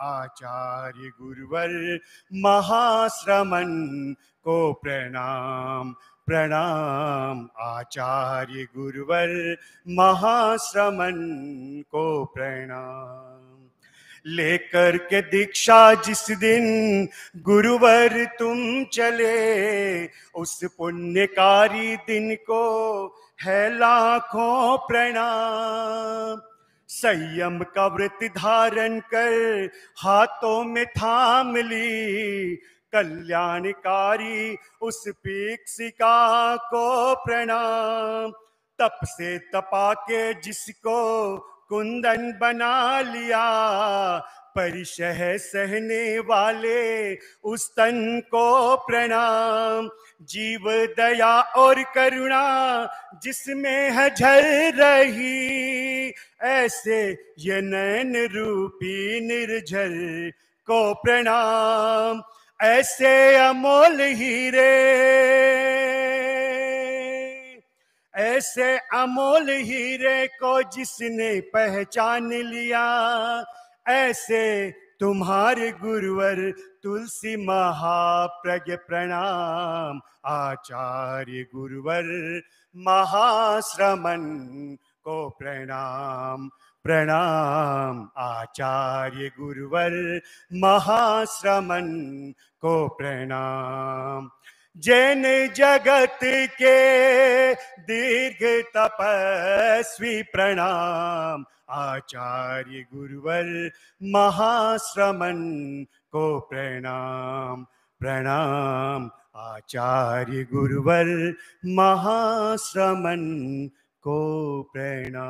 आचार्य गुरुवर महाश्रमण को प्रणाम प्रणाम आचार्य गुरुवर महाश्रमण को प्रणाम लेकर के दीक्षा जिस दिन गुरुवर तुम चले उस पुण्यकारी दिन को है लाखों प्रणाम संयम का व्रत धारण कर हाथों में थाम ली कल्याणकारी उस पीक्षिका को प्रणाम तप से तपा के जिसको कुंदन बना लिया परिशह सहने वाले उस तन को प्रणाम जीव दया और करुणा जिसमें है झल रही ऐसे ये नैन रूपी निर्जल को प्रणाम ऐसे अमोल हीरे ऐसे अमोल हीरे को जिसने पहचान लिया ऐसे तुम्हारे गुरुवर तुलसी महाप्रज्ञ प्रणाम आचार्य गुरुवर महाश्रमण को प्रणाम प्रणाम आचार्य गुरुवर महाश्रमण को प्रणाम जैन जगत के दीर्घ तपस्वी प्रणाम आचार्य गुरुवर महाश्रमण को प्रणाम प्रणाम आचार्य गुरुवर महाश्रमण को प्रेरणा